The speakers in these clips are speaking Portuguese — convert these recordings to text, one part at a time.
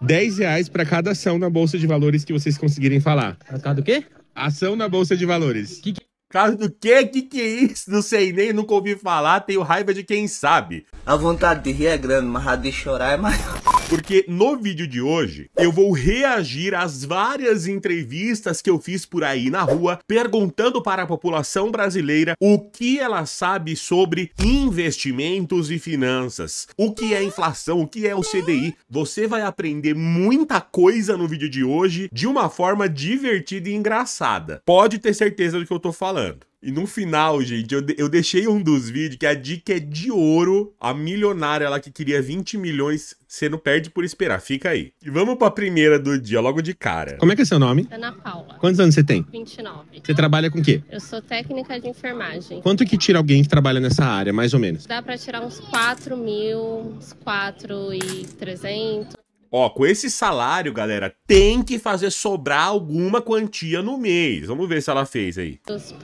10 reais para cada ação na Bolsa de Valores que vocês conseguirem falar. Para cada o quê? Ação na Bolsa de Valores. Que que... Caso do quê? Que que é isso? Não sei nem, nunca ouvi falar, tenho raiva de quem sabe. A vontade de rir é grande, mas a de chorar é maior. Porque no vídeo de hoje eu vou reagir às várias entrevistas que eu fiz por aí na rua, perguntando para a população brasileira o que ela sabe sobre investimentos e finanças, o que é inflação, o que é o CDI. Você vai aprender muita coisa no vídeo de hoje de uma forma divertida e engraçada. Pode ter certeza do que eu tô falando. E no final, gente, eu, eu deixei um dos vídeos que a dica é de ouro. A milionária lá que queria 20 milhões, você não perde por esperar. Fica aí. E vamos pra primeira do dia, logo de cara. Como é que é seu nome? Ana Paula. Quantos anos você tem? 29. Você trabalha com o quê? Eu sou técnica de enfermagem. Quanto que tira alguém que trabalha nessa área, mais ou menos? Dá pra tirar uns 4 mil, uns 4 e 300. Ó, com esse salário, galera, tem que fazer sobrar alguma quantia no mês. Vamos ver se ela fez aí.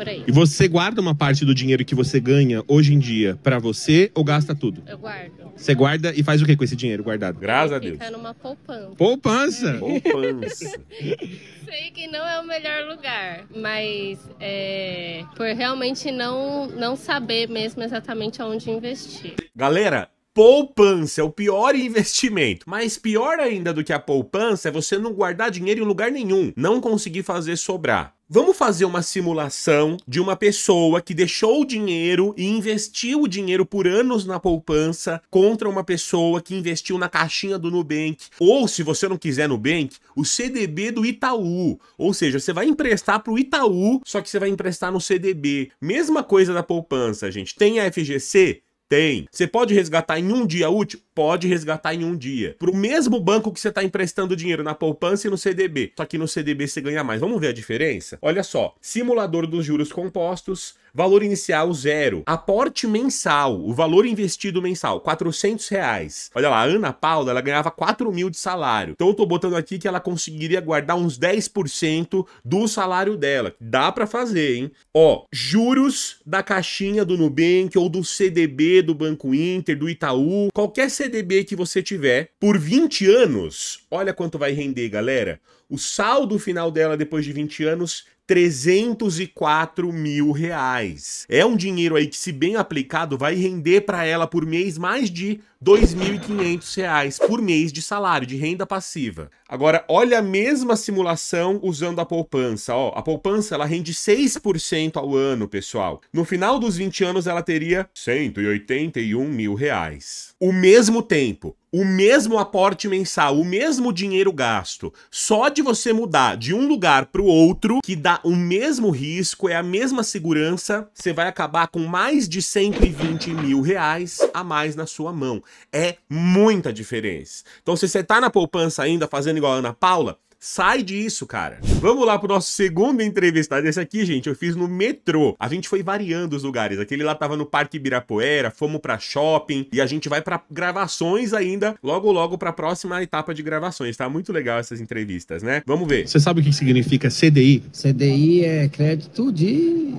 aí. E você guarda uma parte do dinheiro que você ganha hoje em dia para você ou gasta tudo? Eu guardo. Você guarda e faz o que com esse dinheiro guardado? Graças a Deus. Fica numa poupança. Poupança? É. Poupança. Sei que não é o melhor lugar, mas é, por realmente não, não saber mesmo exatamente aonde investir. Galera, poupança, é o pior investimento. Mas pior ainda do que a poupança é você não guardar dinheiro em lugar nenhum, não conseguir fazer sobrar. Vamos fazer uma simulação de uma pessoa que deixou o dinheiro e investiu o dinheiro por anos na poupança contra uma pessoa que investiu na caixinha do Nubank, ou se você não quiser Nubank, o CDB do Itaú. Ou seja, você vai emprestar para o Itaú, só que você vai emprestar no CDB. Mesma coisa da poupança, gente. Tem a FGC? Tem. Você pode resgatar em um dia útil? Pode resgatar em um dia. Para o mesmo banco que você está emprestando dinheiro na poupança e no CDB. Só que no CDB você ganha mais. Vamos ver a diferença? Olha só. Simulador dos juros compostos Valor inicial zero. Aporte mensal, o valor investido mensal, 400 reais. Olha lá, a Ana Paula, ela ganhava 4 mil de salário. Então eu tô botando aqui que ela conseguiria guardar uns 10% do salário dela. Dá para fazer, hein? Ó, juros da caixinha do Nubank ou do CDB do Banco Inter, do Itaú, qualquer CDB que você tiver, por 20 anos, olha quanto vai render, galera. O saldo final dela depois de 20 anos 304 mil reais. É um dinheiro aí que, se bem aplicado, vai render para ela por mês mais de 2.500 reais por mês de salário, de renda passiva. Agora, olha a mesma simulação usando a poupança. Ó, a poupança ela rende 6% ao ano, pessoal. No final dos 20 anos, ela teria 181 mil reais. O mesmo tempo, o mesmo aporte mensal, o mesmo dinheiro gasto. Só de você mudar de um lugar para o outro, que dá o mesmo risco, é a mesma segurança, você vai acabar com mais de 120 mil reais a mais na sua mão. É muita diferença. Então, se você está na poupança ainda fazendo fazendo igual a Ana Paula, Sai disso, cara. Vamos lá pro nosso segundo entrevistado. Esse aqui, gente, eu fiz no metrô. A gente foi variando os lugares. Aquele lá tava no Parque Ibirapuera, fomos pra shopping e a gente vai para gravações ainda, logo logo pra próxima etapa de gravações. Tá muito legal essas entrevistas, né? Vamos ver. Você sabe o que significa CDI? CDI é crédito de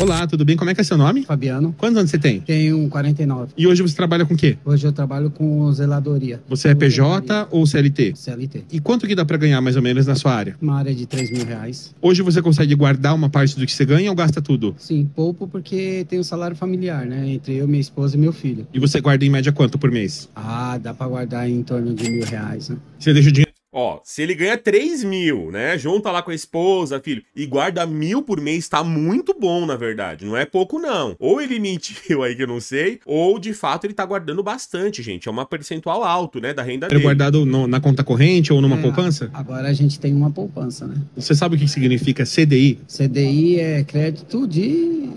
Olá, tudo bem? Como é que é seu nome? Fabiano. Quantos anos você tem? Tenho 49. E hoje você trabalha com o quê? Hoje eu trabalho com zeladoria. Você é PJ ou CLT? CLT. E quanto que dá para ganhar mais ou menos na sua área? Uma área de 3 mil reais. Hoje você consegue guardar uma parte do que você ganha ou gasta tudo? Sim, pouco porque tem um salário familiar, né? Entre eu, minha esposa e meu filho. E você guarda em média quanto por mês? Ah, dá para guardar em torno de mil reais, né? Você deixa o dinheiro Ó, se ele ganha 3 mil, né? Junta lá com a esposa, filho, e guarda mil por mês, tá muito bom, na verdade. Não é pouco, não. Ou ele mentiu aí que eu não sei, ou de fato ele tá guardando bastante, gente. É uma percentual alto, né? Da renda dele. guardado no, na conta corrente ou numa é, poupança? Agora a gente tem uma poupança, né? Você sabe o que significa CDI? CDI é crédito de.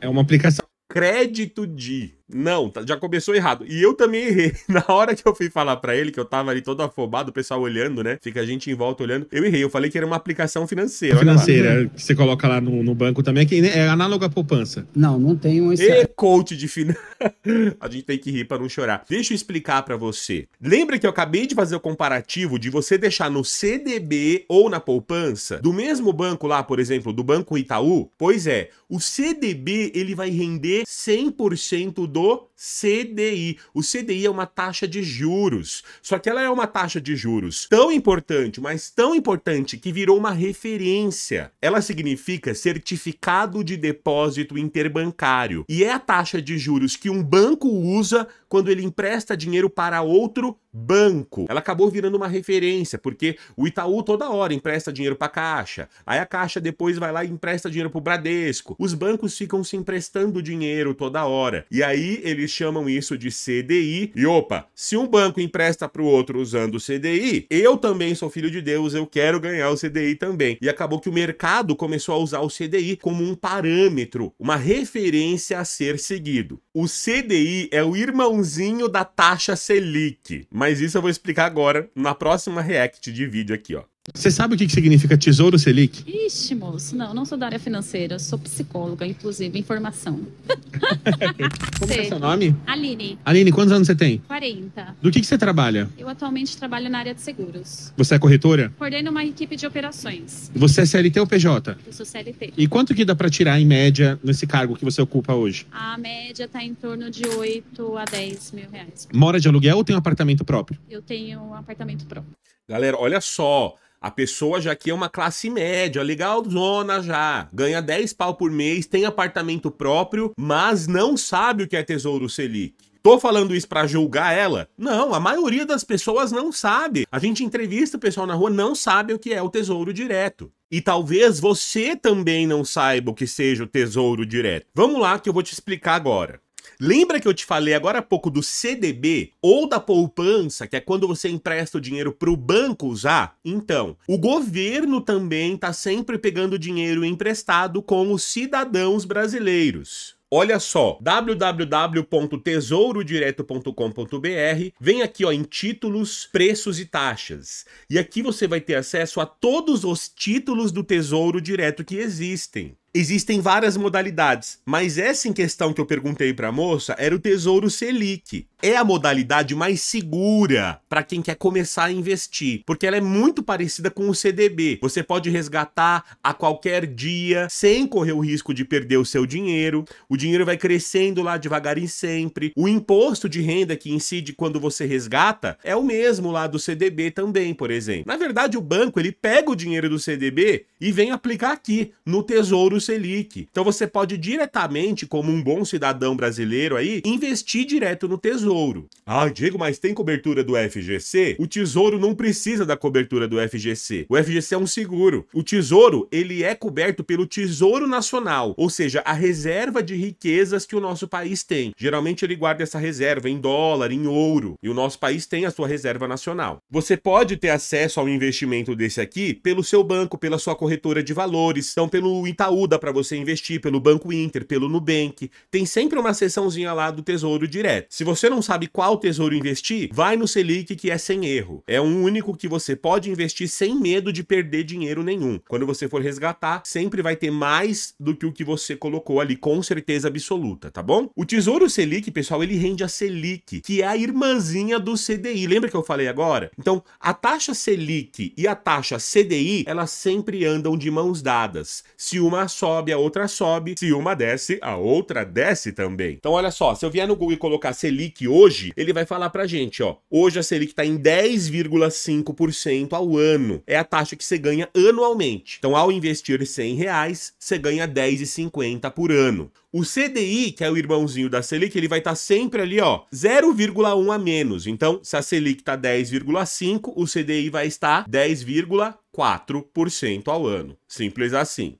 É uma aplicação. Crédito de. Não, tá, já começou errado. E eu também errei. Na hora que eu fui falar para ele, que eu tava ali todo afobado, o pessoal olhando, né? Fica a gente em volta olhando. Eu errei. Eu falei que era uma aplicação financeira. Financeira, é, que você coloca lá no, no banco também, é que é análoga à poupança. Não, não tem um esse. E é coach de finanças. a gente tem que rir para não chorar. Deixa eu explicar para você. Lembra que eu acabei de fazer o comparativo de você deixar no CDB ou na poupança do mesmo banco lá, por exemplo, do Banco Itaú? Pois é, o CDB ele vai render 100% do do CDI. O CDI é uma taxa de juros. Só que ela é uma taxa de juros tão importante, mas tão importante que virou uma referência. Ela significa certificado de depósito interbancário e é a taxa de juros que um banco usa quando ele empresta dinheiro para outro banco. Ela acabou virando uma referência, porque o Itaú toda hora empresta dinheiro para a Caixa, aí a Caixa depois vai lá e empresta dinheiro para o Bradesco. Os bancos ficam se emprestando dinheiro toda hora. E aí eles eles chamam isso de CDI. E opa, se um banco empresta para o outro usando o CDI, eu também sou filho de Deus, eu quero ganhar o CDI também. E acabou que o mercado começou a usar o CDI como um parâmetro, uma referência a ser seguido. O CDI é o irmãozinho da taxa Selic, mas isso eu vou explicar agora na próxima react de vídeo aqui, ó. Você sabe o que significa Tesouro Selic? Ixi, moço, não, não sou da área financeira, sou psicóloga, inclusive, em formação. Como é seu nome? Aline. Aline, quantos anos você tem? 40. Do que, que você trabalha? Eu atualmente trabalho na área de seguros. Você é corretora? Coordeno uma equipe de operações. Você é CLT ou PJ? Eu sou CLT. E quanto que dá para tirar em média nesse cargo que você ocupa hoje? A média tá em torno de 8 a 10 mil reais. Mora de aluguel ou tem um apartamento próprio? Eu tenho um apartamento próprio. Galera, olha só. A pessoa já que é uma classe média, legal zona já, ganha 10 pau por mês, tem apartamento próprio, mas não sabe o que é Tesouro Selic. Tô falando isso para julgar ela? Não, a maioria das pessoas não sabe. A gente entrevista o pessoal na rua, não sabe o que é o Tesouro Direto. E talvez você também não saiba o que seja o Tesouro Direto. Vamos lá que eu vou te explicar agora. Lembra que eu te falei agora há pouco do CDB ou da poupança, que é quando você empresta o dinheiro para o banco usar? Então, o governo também está sempre pegando dinheiro emprestado com os cidadãos brasileiros. Olha só, www.tesourodireto.com.br, vem aqui ó, em títulos, preços e taxas. E aqui você vai ter acesso a todos os títulos do Tesouro Direto que existem existem várias modalidades, mas essa em questão que eu perguntei para a moça era o Tesouro Selic é a modalidade mais segura para quem quer começar a investir, porque ela é muito parecida com o CDB. Você pode resgatar a qualquer dia sem correr o risco de perder o seu dinheiro. O dinheiro vai crescendo lá devagar e sempre. O imposto de renda que incide quando você resgata é o mesmo lá do CDB também, por exemplo. Na verdade, o banco ele pega o dinheiro do CDB e vem aplicar aqui no Tesouro Selic. Então você pode diretamente, como um bom cidadão brasileiro aí, investir direto no Tesouro Tesouro. Ah, Diego, mas tem cobertura do FGC? O Tesouro não precisa da cobertura do FGC. O FGC é um seguro. O Tesouro, ele é coberto pelo Tesouro Nacional, ou seja, a reserva de riquezas que o nosso país tem. Geralmente ele guarda essa reserva em dólar, em ouro, e o nosso país tem a sua reserva nacional. Você pode ter acesso ao investimento desse aqui pelo seu banco, pela sua corretora de valores, então pelo Itaú dá para você investir, pelo Banco Inter, pelo Nubank. Tem sempre uma seçãozinha lá do Tesouro Direto. Se você não não sabe qual tesouro investir, vai no Selic que é sem erro. É um único que você pode investir sem medo de perder dinheiro nenhum. Quando você for resgatar, sempre vai ter mais do que o que você colocou ali, com certeza absoluta, tá bom? O Tesouro Selic, pessoal, ele rende a Selic, que é a irmãzinha do CDI. Lembra que eu falei agora? Então, a taxa Selic e a taxa CDI, elas sempre andam de mãos dadas. Se uma sobe, a outra sobe. Se uma desce, a outra desce também. Então, olha só, se eu vier no Google e colocar Selic hoje, ele vai falar pra gente, ó, hoje a Selic tá em 10,5% ao ano. É a taxa que você ganha anualmente. Então, ao investir 100 reais, você ganha 10,50 por ano. O CDI, que é o irmãozinho da Selic, ele vai estar tá sempre ali, ó, 0,1 a menos. Então, se a Selic tá 10,5, o CDI vai estar 10,4% ao ano. Simples assim.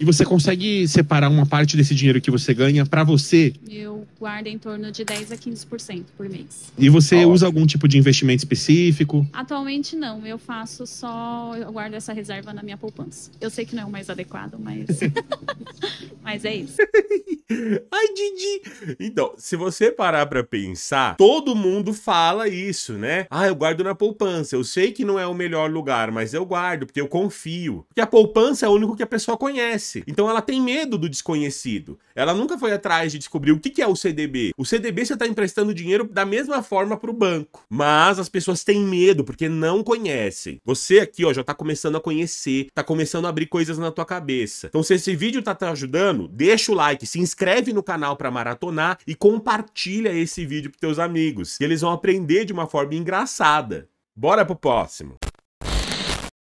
E você consegue separar uma parte desse dinheiro que você ganha para você? Eu guardo em torno de 10 a 15% por mês. E você tá usa algum tipo de investimento específico? Atualmente não, eu faço só, eu guardo essa reserva na minha poupança. Eu sei que não é o mais adequado, mas mas é isso. Ai, Didi. Então, se você parar para pensar, todo mundo fala isso, né? Ah, eu guardo na poupança. Eu sei que não é o melhor lugar, mas eu guardo porque eu confio. Porque a poupança é o único que a pessoa conhece conhece. Então ela tem medo do desconhecido. Ela nunca foi atrás de descobrir o que é o CDB. O CDB você está emprestando dinheiro da mesma forma para o banco. Mas as pessoas têm medo porque não conhecem. Você aqui ó, já está começando a conhecer, está começando a abrir coisas na tua cabeça. Então se esse vídeo está te ajudando, deixa o like, se inscreve no canal para maratonar e compartilha esse vídeo para teus amigos. E eles vão aprender de uma forma engraçada. Bora pro próximo.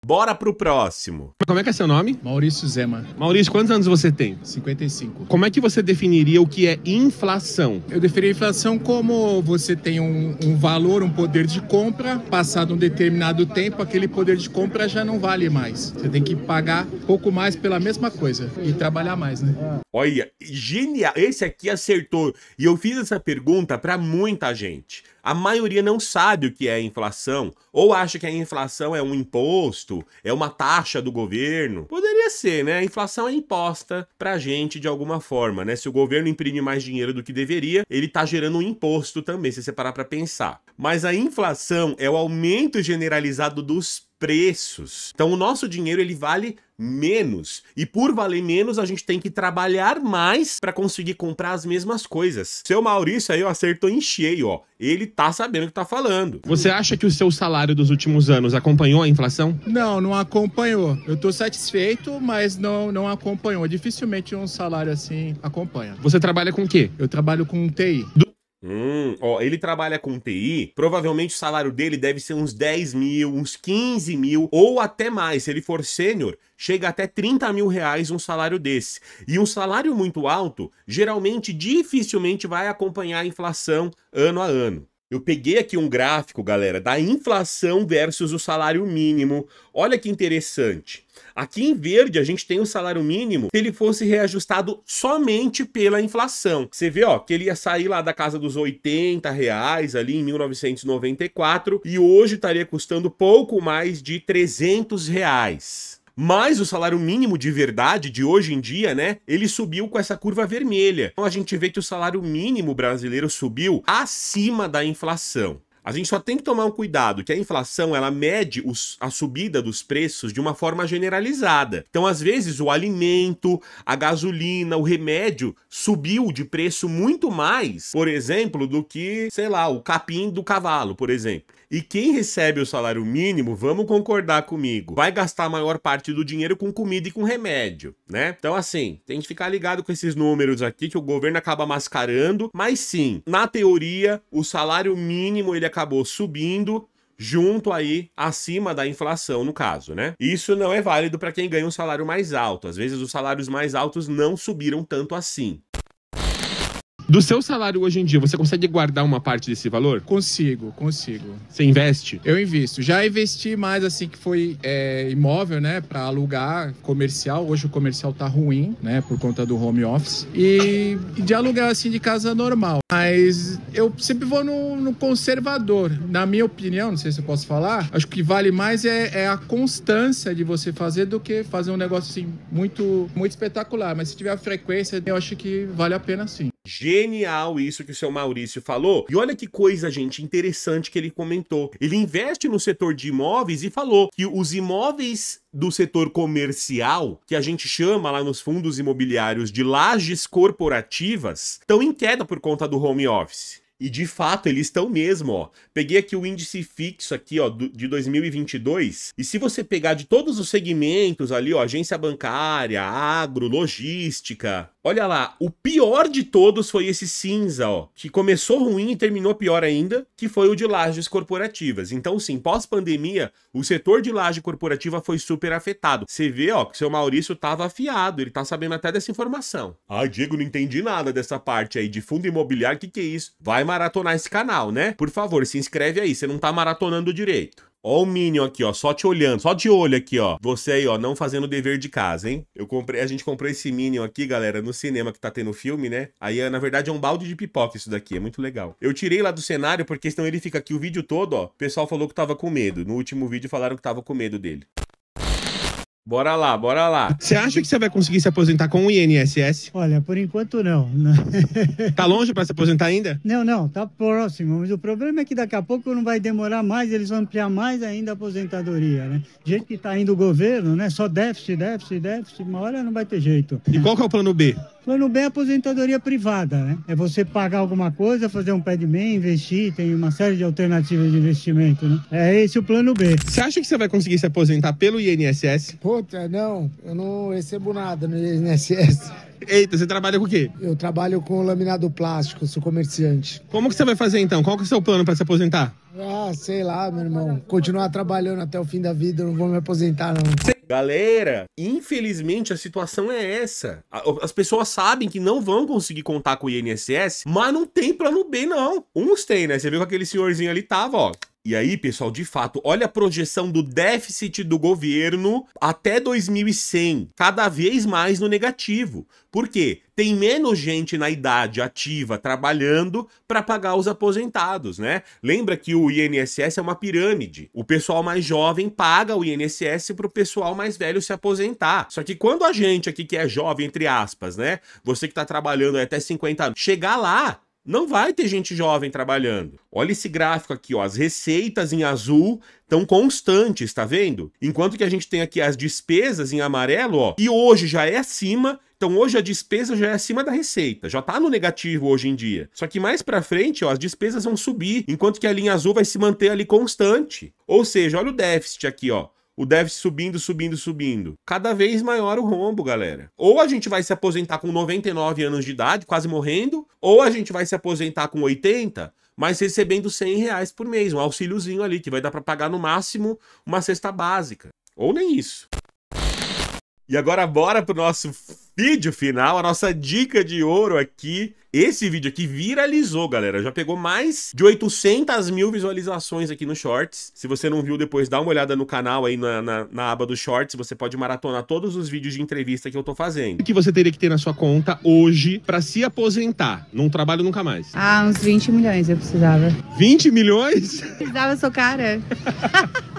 Bora pro próximo. Como é que é seu nome? Maurício Zema. Maurício, quantos anos você tem? 55. Como é que você definiria o que é inflação? Eu definiria inflação como você tem um, um, valor, um poder de compra, passado um determinado tempo, aquele poder de compra já não vale mais. Você tem que pagar pouco mais pela mesma coisa e trabalhar mais, né? Olha, genial. Esse aqui acertou. E eu fiz essa pergunta para muita gente a maioria não sabe o que é inflação, ou acha que a inflação é um imposto, é uma taxa do governo. Poderia ser, né? A inflação é imposta pra gente de alguma forma, né? Se o governo imprime mais dinheiro do que deveria, ele tá gerando um imposto também, se você parar pra pensar. Mas a inflação é o aumento generalizado dos preços. Então o nosso dinheiro ele vale menos. E por valer menos, a gente tem que trabalhar mais para conseguir comprar as mesmas coisas. Seu Maurício aí, ó, acertou em cheio, ó. Ele tá sabendo o que tá falando. Você acha que o seu salário dos últimos anos acompanhou a inflação? Não, não acompanhou. Eu tô satisfeito, mas não, não acompanhou. Dificilmente um salário assim acompanha. Você trabalha com o quê? Eu trabalho com TI. Do Hum, ó, ele trabalha com TI, provavelmente o salário dele deve ser uns 10 mil, uns 15 mil, ou até mais, se ele for sênior, chega até 30 mil reais um salário desse. E um salário muito alto, geralmente, dificilmente vai acompanhar a inflação ano a ano. Eu peguei aqui um gráfico, galera, da inflação versus o salário mínimo. Olha que interessante. Aqui em verde, a gente tem o salário mínimo se ele fosse reajustado somente pela inflação. Você vê, ó, que ele ia sair lá da casa dos 80 reais ali em 1994 e hoje estaria custando pouco mais de 300 reais. Mas o salário mínimo de verdade de hoje em dia, né, ele subiu com essa curva vermelha. Então a gente vê que o salário mínimo brasileiro subiu acima da inflação. A gente só tem que tomar um cuidado, que a inflação ela mede os, a subida dos preços de uma forma generalizada. Então, às vezes, o alimento, a gasolina, o remédio subiu de preço muito mais, por exemplo, do que, sei lá, o capim do cavalo, por exemplo. E quem recebe o salário mínimo, vamos concordar comigo, vai gastar a maior parte do dinheiro com comida e com remédio, né? Então, assim, tem que ficar ligado com esses números aqui que o governo acaba mascarando, mas sim, na teoria, o salário mínimo ele acabou subindo junto aí acima da inflação no caso, né? Isso não é válido para quem ganha um salário mais alto. Às vezes os salários mais altos não subiram tanto assim. Do seu salário hoje em dia, você consegue guardar uma parte desse valor? Consigo, consigo. Você investe? Eu invisto. Já investi mais assim que foi é, imóvel, né? Pra alugar comercial. Hoje o comercial tá ruim, né? Por conta do home office. E de alugar assim de casa normal. Mas eu sempre vou no, no conservador. Na minha opinião, não sei se eu posso falar, acho que vale mais é, é a constância de você fazer do que fazer um negócio assim muito, muito espetacular. Mas se tiver a frequência, eu acho que vale a pena sim. Genial isso que o seu Maurício falou. E olha que coisa, gente, interessante que ele comentou. Ele investe no setor de imóveis e falou que os imóveis do setor comercial, que a gente chama lá nos fundos imobiliários de lajes corporativas, estão em queda por conta do home office. E de fato, eles estão mesmo, ó. Peguei aqui o índice fixo aqui, ó, do, de 2022. E se você pegar de todos os segmentos ali, ó, agência bancária, agro, logística, olha lá, o pior de todos foi esse cinza, ó, que começou ruim e terminou pior ainda, que foi o de lajes corporativas. Então, sim, pós-pandemia, o setor de laje corporativa foi super afetado. Você vê, ó, que o seu Maurício tava afiado, ele tá sabendo até dessa informação. ah Diego, não entendi nada dessa parte aí de fundo imobiliário, o que que é isso? Vai vai maratonar esse canal, né? Por favor, se inscreve aí, você não tá maratonando direito. Ó o Minion aqui, ó, só te olhando, só de olho aqui, ó. Você aí, ó, não fazendo o dever de casa, hein? Eu comprei, a gente comprou esse Minion aqui, galera, no cinema que tá tendo filme, né? Aí, na verdade, é um balde de pipoca isso daqui, é muito legal. Eu tirei lá do cenário, porque senão ele fica aqui o vídeo todo, ó. O pessoal falou que tava com medo. No último vídeo falaram que tava com medo dele. Bora lá, bora lá. Você acha que você vai conseguir se aposentar com o INSS? Olha, por enquanto não. Né? tá longe para se aposentar ainda? Não, não, tá próximo. Mas o problema é que daqui a pouco não vai demorar mais, eles vão ampliar mais ainda a aposentadoria, né? Gente jeito que tá indo o governo, né? Só déficit, déficit, déficit, uma hora não vai ter jeito. E qual que é o plano B? Plano B é aposentadoria privada, né? É você pagar alguma coisa, fazer um pé de meia, investir, tem uma série de alternativas de investimento, né? É esse o plano B. Você acha que você vai conseguir se aposentar pelo INSS? Puta, não, eu não recebo nada no INSS. Eita, você trabalha com o quê? Eu trabalho com laminado plástico, sou comerciante. Como que você vai fazer então? Qual que é o seu plano para se aposentar? Ah, sei lá, meu irmão. Continuar trabalhando até o fim da vida, eu não vou me aposentar, não. Você Galera, infelizmente a situação é essa. As pessoas sabem que não vão conseguir contar com o INSS, mas não tem plano B, não. Uns tem, né? Você viu que aquele senhorzinho ali tava, ó. E aí, pessoal, de fato, olha a projeção do déficit do governo até 2100, cada vez mais no negativo. Por quê? Tem menos gente na idade ativa trabalhando para pagar os aposentados, né? Lembra que o INSS é uma pirâmide. O pessoal mais jovem paga o INSS para o pessoal mais velho se aposentar. Só que quando a gente aqui que é jovem, entre aspas, né? Você que está trabalhando até 50 anos, chegar lá, não vai ter gente jovem trabalhando. Olha esse gráfico aqui, ó, as receitas em azul estão constantes, tá vendo? Enquanto que a gente tem aqui as despesas em amarelo, ó, e hoje já é acima, então hoje a despesa já é acima da receita, já tá no negativo hoje em dia. Só que mais para frente, ó, as despesas vão subir, enquanto que a linha azul vai se manter ali constante. Ou seja, olha o déficit aqui, ó o déficit subindo, subindo, subindo. Cada vez maior o rombo, galera. Ou a gente vai se aposentar com 99 anos de idade, quase morrendo, ou a gente vai se aposentar com 80, mas recebendo 100 reais por mês, um auxíliozinho ali, que vai dar para pagar no máximo uma cesta básica. Ou nem isso. E agora bora pro nosso vídeo final, a nossa dica de ouro aqui, esse vídeo aqui viralizou, galera. Já pegou mais de 800 mil visualizações aqui no Shorts. Se você não viu depois, dá uma olhada no canal aí na, na, na aba do Shorts. Você pode maratonar todos os vídeos de entrevista que eu tô fazendo. O que você teria que ter na sua conta hoje para se aposentar? num trabalho nunca mais. Ah, uns 20 milhões eu precisava. 20 milhões? Precisava, sou cara. É.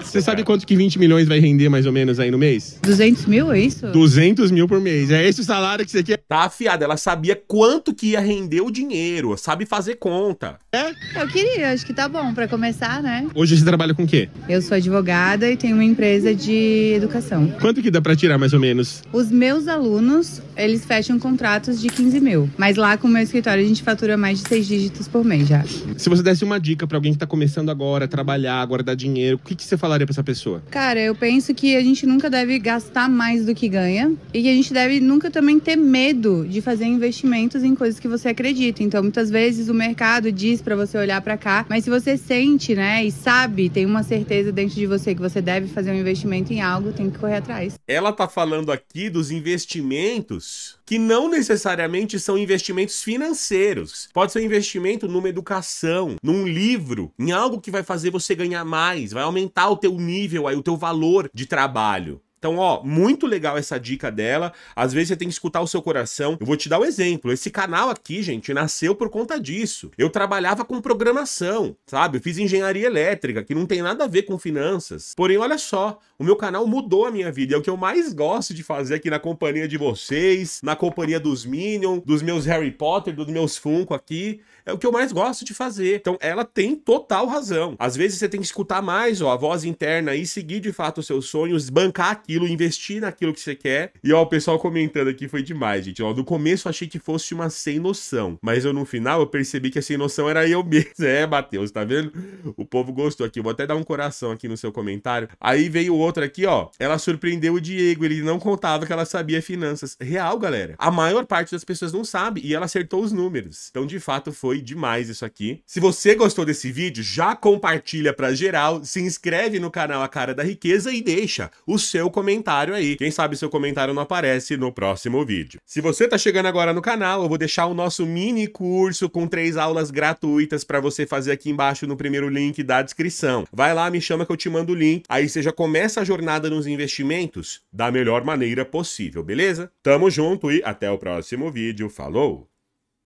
Você sabe quanto que 20 milhões vai render mais ou menos aí no mês? 200 mil, é isso? 200 mil por mês. É esse o salário que você quer? Tá afiada. Ela sabia quanto que ia render o dinheiro, sabe fazer conta. É? Eu queria, acho que tá bom para começar, né? Hoje você trabalha com o quê? Eu sou advogada e tenho uma empresa de educação. Quanto que dá para tirar mais ou menos? Os meus alunos, eles fecham contratos de 15 mil. Mas lá com o meu escritório a gente fatura mais de seis dígitos por mês já. Se você desse uma dica para alguém que tá começando agora, a trabalhar, guardar dinheiro, o que, que você falaria para essa pessoa? Cara, eu penso que a gente nunca deve gastar mais do que ganha e que a gente deve nunca também ter medo de fazer investimentos em coisas que você acredito Então, muitas vezes o mercado diz para você olhar para cá, mas se você sente, né, e sabe, tem uma certeza dentro de você que você deve fazer um investimento em algo, tem que correr atrás. Ela tá falando aqui dos investimentos que não necessariamente são investimentos financeiros. Pode ser um investimento numa educação, num livro, em algo que vai fazer você ganhar mais, vai aumentar o teu nível aí, o teu valor de trabalho. Então, ó, muito legal essa dica dela. Às vezes você tem que escutar o seu coração. Eu vou te dar um exemplo. Esse canal aqui, gente, nasceu por conta disso. Eu trabalhava com programação, sabe? Eu fiz engenharia elétrica, que não tem nada a ver com finanças. Porém, olha só, o meu canal mudou a minha vida. É o que eu mais gosto de fazer aqui na companhia de vocês, na companhia dos minion, dos meus Harry Potter, dos meus Funko aqui. É o que eu mais gosto de fazer. Então, ela tem total razão. Às vezes você tem que escutar mais, ó, a voz interna e seguir de fato os seus sonhos, bancar aquilo aquilo, investir naquilo que você quer. E ó, o pessoal comentando aqui foi demais, gente. Ó, no começo eu achei que fosse uma sem noção, mas eu no final eu percebi que a sem noção era eu mesmo. É, Matheus, tá vendo? O povo gostou aqui. Vou até dar um coração aqui no seu comentário. Aí veio outro aqui, ó. Ela surpreendeu o Diego, ele não contava que ela sabia finanças. Real, galera. A maior parte das pessoas não sabe e ela acertou os números. Então, de fato, foi demais isso aqui. Se você gostou desse vídeo, já compartilha para geral, se inscreve no canal A Cara da Riqueza e deixa o seu comentário comentário aí. Quem sabe seu comentário não aparece no próximo vídeo. Se você tá chegando agora no canal, eu vou deixar o nosso mini curso com três aulas gratuitas para você fazer aqui embaixo no primeiro link da descrição. Vai lá, me chama que eu te mando o link. Aí você já começa a jornada nos investimentos da melhor maneira possível, beleza? Tamo junto e até o próximo vídeo. Falou!